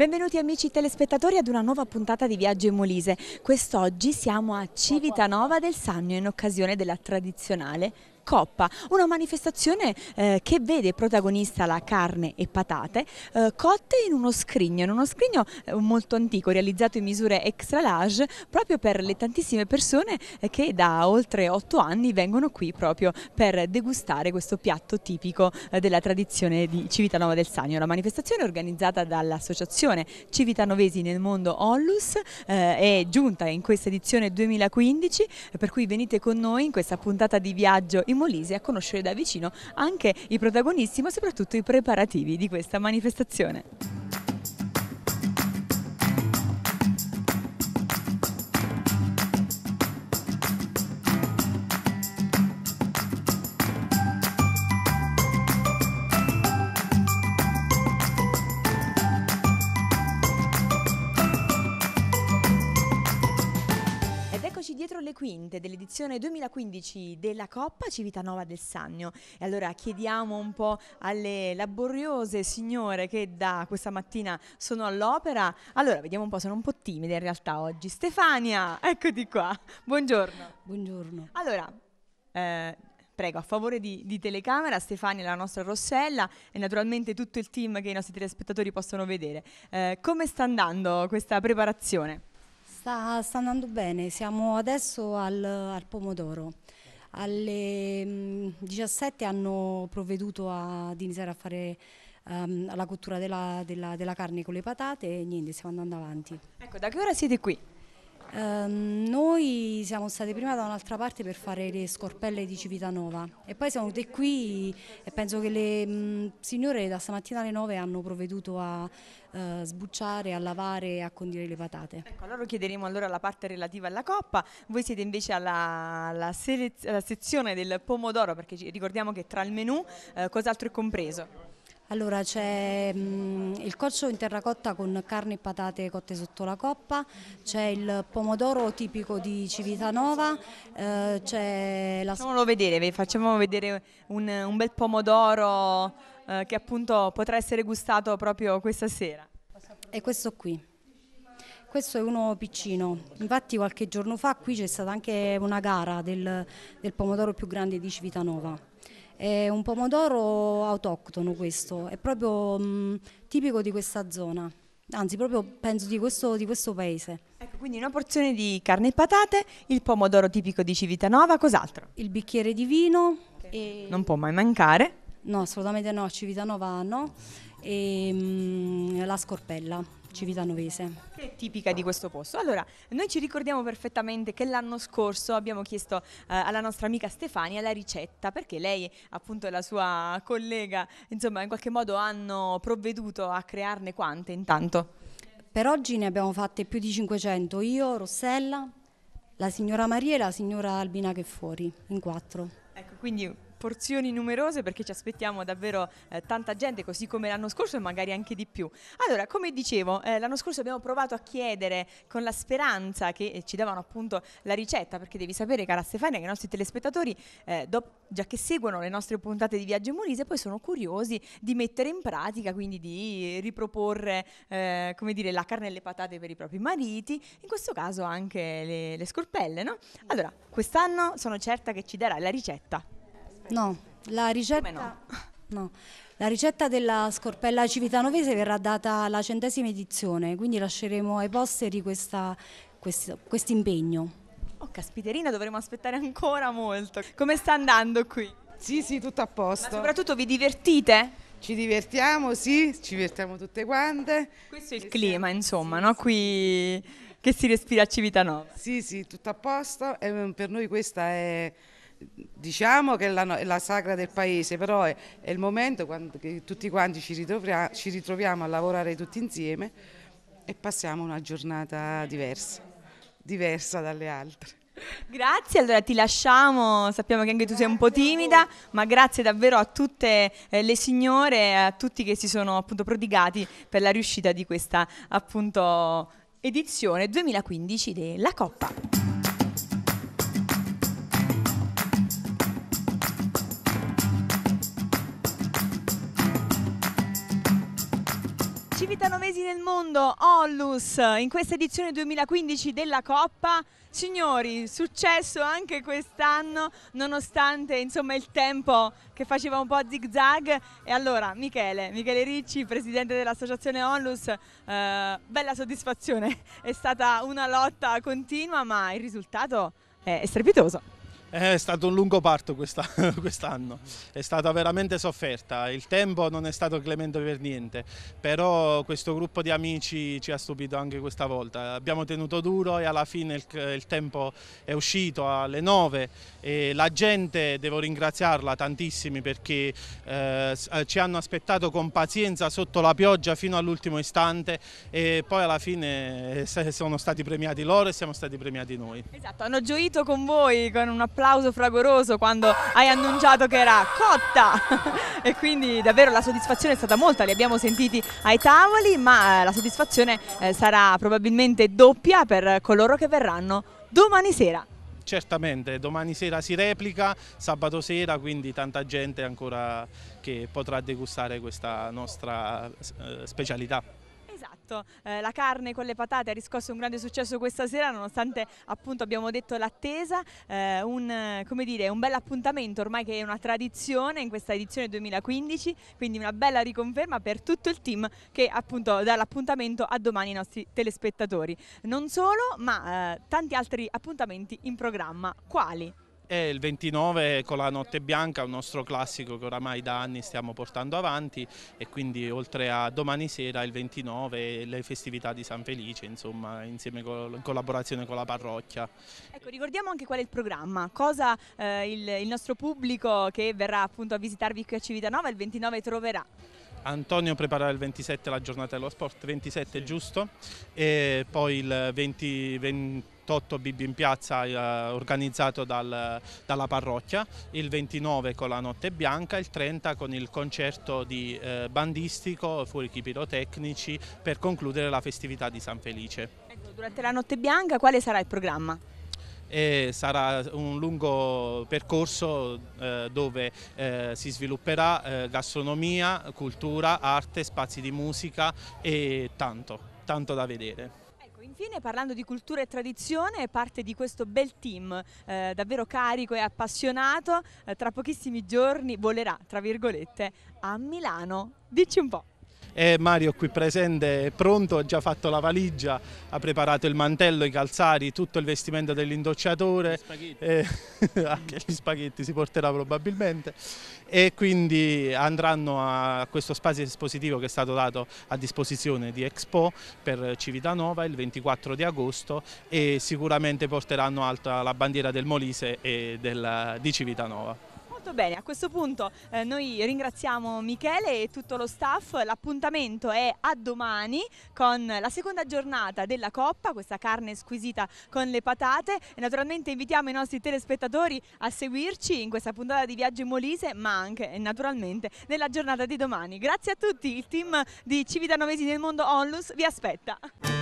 Benvenuti amici telespettatori ad una nuova puntata di Viaggio in Molise. Quest'oggi siamo a Civitanova del Sannio in occasione della tradizionale Coppa, una manifestazione eh, che vede protagonista la carne e patate eh, cotte in uno scrigno, in uno scrigno eh, molto antico realizzato in misure extra large proprio per le tantissime persone eh, che da oltre otto anni vengono qui proprio per degustare questo piatto tipico eh, della tradizione di Civitanova del Sagno. La manifestazione organizzata dall'associazione Civitanovesi nel mondo Ollus è giunta in questa edizione 2015 per cui venite con noi in questa puntata di viaggio in Molise a conoscere da vicino anche i protagonisti ma soprattutto i preparativi di questa manifestazione. quinte dell'edizione 2015 della Coppa Civitanova del Sannio. E allora chiediamo un po' alle laboriose signore che da questa mattina sono all'opera. Allora, vediamo un po', sono un po' timide in realtà oggi. Stefania, eccoti qua. Buongiorno. Buongiorno. Allora, eh, prego, a favore di, di, telecamera, Stefania, la nostra Rossella e naturalmente tutto il team che i nostri telespettatori possono vedere. Eh, come sta andando questa preparazione? Sta, sta andando bene, siamo adesso al, al pomodoro. Alle mh, mm, 17 hanno provveduto ad iniziare a fare um, la cottura della, della, della carne con le patate e niente, stiamo andando avanti. Ecco, da che ora siete qui? Ehm, noi siamo state prima da un'altra parte per fare le scorpelle di Civitanova e poi siamo venute qui e penso che le mh, mm, signore da stamattina alle 9 hanno provveduto a eh, sbucciare, a lavare e a condire le patate. Ecco, allora chiederemo allora la parte relativa alla coppa, voi siete invece alla, alla, alla sezione del pomodoro perché ricordiamo che tra il menù eh, cos'altro è compreso? Allora c'è mm, il coccio in terracotta con carne e patate cotte sotto la coppa, c'è il pomodoro tipico di Civitanova, eh, c'è la... Facciamolo vedere, facciamo vedere un, un bel pomodoro eh, che appunto potrà essere gustato proprio questa sera. È questo qui. Questo è uno piccino, infatti qualche giorno fa qui c'è stata anche una gara del, del pomodoro più grande di Civitanova. È un pomodoro autoctono questo, è proprio mh, mm, tipico di questa zona, anzi proprio penso di questo, di questo paese. Ecco, quindi una porzione di carne e patate, il pomodoro tipico di Civitanova, cos'altro? Il bicchiere di vino. Okay. E... Non può mai mancare. No, assolutamente no, Civitanova no. E, mh, mm, la scorpella Civitanovese. Che è tipica di questo posto. Allora, noi ci ricordiamo perfettamente che l'anno scorso abbiamo chiesto eh, alla nostra amica Stefania la ricetta, perché lei, appunto, e la sua collega, insomma, in qualche modo hanno provveduto a crearne quante intanto? Per oggi ne abbiamo fatte più di 500, io, Rossella, la signora Maria e la signora Albina che è fuori, in quattro. Ecco, quindi porzioni numerose perché ci aspettiamo davvero eh, tanta gente così come l'anno scorso e magari anche di più. Allora, come dicevo, eh, l'anno scorso abbiamo provato a chiedere con la speranza che eh, ci davano appunto la ricetta perché devi sapere cara Stefania che i nostri telespettatori eh, dopo, già che seguono le nostre puntate di Viaggio Molise poi sono curiosi di mettere in pratica, quindi di riproporre eh, come dire la carne e le patate per i propri mariti, in questo caso anche le, le scorpelle, no? Allora, quest'anno sono certa che ci darai la ricetta. No, la ricetta... No? No. La ricetta della scorpella civitanovese verrà data alla centesima edizione, quindi lasceremo ai posteri questo quest, impegno. Oh, caspiterina, dovremo aspettare ancora molto. Come sta andando qui? Sì, sì, tutto a posto. Ma soprattutto vi divertite? Ci divertiamo, sì, ci divertiamo tutte quante. Questo è il e clima, siamo... insomma, sì, no? Qui che si respira a Civitanova. Sì, sì, tutto a posto. E per noi questa è diciamo che è la, è la, sagra del paese, però è, è il momento quando, che tutti quanti ci ritroviamo, ci ritroviamo a lavorare tutti insieme e passiamo una giornata diversa, diversa dalle altre. Grazie, allora ti lasciamo, sappiamo che anche tu sei un po' timida, ma grazie davvero a tutte eh, le signore, a tutti che si sono appunto prodigati per la riuscita di questa appunto edizione 2015 della Coppa. Campionati nel mondo, Onlus, in questa edizione 2015 della Coppa. Signori, successo anche quest'anno, nonostante insomma, il tempo che faceva un po' a zigzag. E allora, Michele, Michele Ricci, presidente dell'associazione Onlus, eh, bella soddisfazione. È stata una lotta continua, ma il risultato è strepitoso. Eh, è stato un lungo parto quest'anno, è stata veramente sofferta, il tempo non è stato clemente per niente, però questo gruppo di amici ci ha stupito anche questa volta, abbiamo tenuto duro e alla fine il, tempo è uscito alle 9 e la gente, devo ringraziarla tantissimi perché eh, eh, ci hanno aspettato con pazienza sotto la pioggia fino all'ultimo istante e poi alla fine sono stati premiati loro e siamo stati premiati noi. Esatto, hanno gioito con voi, con un approccio applauso fragoroso quando hai annunciato che era cotta e quindi davvero la soddisfazione è stata molta, li abbiamo sentiti ai tavoli ma eh, la soddisfazione eh, sarà probabilmente doppia per coloro che verranno domani sera. Certamente, domani sera si replica, sabato sera, quindi tanta gente ancora che potrà degustare questa nostra eh, specialità appunto eh, la carne con le patate ha riscosso un grande successo questa sera nonostante appunto abbiamo detto l'attesa, eh, un, dire, un bel appuntamento ormai che è una tradizione in questa edizione 2015, quindi una bella riconferma per tutto il team che appunto dà l'appuntamento a domani ai nostri telespettatori. Non solo ma eh, tanti altri appuntamenti in programma, quali? e il 29 con la Notte Bianca, un nostro classico che oramai da anni stiamo portando avanti e quindi oltre a domani sera il 29 le festività di San Felice, insomma, insieme con, in collaborazione con la parrocchia. Ecco, ricordiamo anche qual è il programma, cosa eh, il, il nostro pubblico che verrà appunto a visitarvi qui a Civitanova il 29 troverà? Antonio preparerà il 27 la giornata dello sport, 27 sì. giusto, e poi il 20, 28 Bibi in piazza eh, organizzato dal, dalla parrocchia, il 29 con la notte bianca, il 30 con il concerto di eh, bandistico, fuochi pirotecnici per concludere la festività di San Felice. Ecco, durante la notte bianca quale sarà il programma? e sarà un lungo percorso eh, dove eh, si svilupperà eh, gastronomia, cultura, arte, spazi di musica e tanto, tanto da vedere. Ecco, Infine parlando di cultura e tradizione, parte di questo bel team eh, davvero carico e appassionato, eh, tra pochissimi giorni volerà, tra virgolette, a Milano. Dici un po'. È Mario qui presente, è pronto, ha già fatto la valigia, ha preparato il mantello, i calzari, tutto il vestimento dell'indocciatore. Eh, anche gli spaghetti si porterà probabilmente. E quindi andranno a questo spazio espositivo che è stato dato a disposizione di Expo per Civitanova il 24 di agosto e sicuramente porteranno alta la bandiera del Molise e del, di Civitanova. Molto bene, a questo punto eh, noi ringraziamo Michele e tutto lo staff, l'appuntamento è a domani con la seconda giornata della Coppa, questa carne squisita con le patate e naturalmente invitiamo i nostri telespettatori a seguirci in questa puntata di Viaggio in Molise ma anche naturalmente nella giornata di domani. Grazie a tutti, il team di Civitanovesi nel mondo Onlus vi aspetta.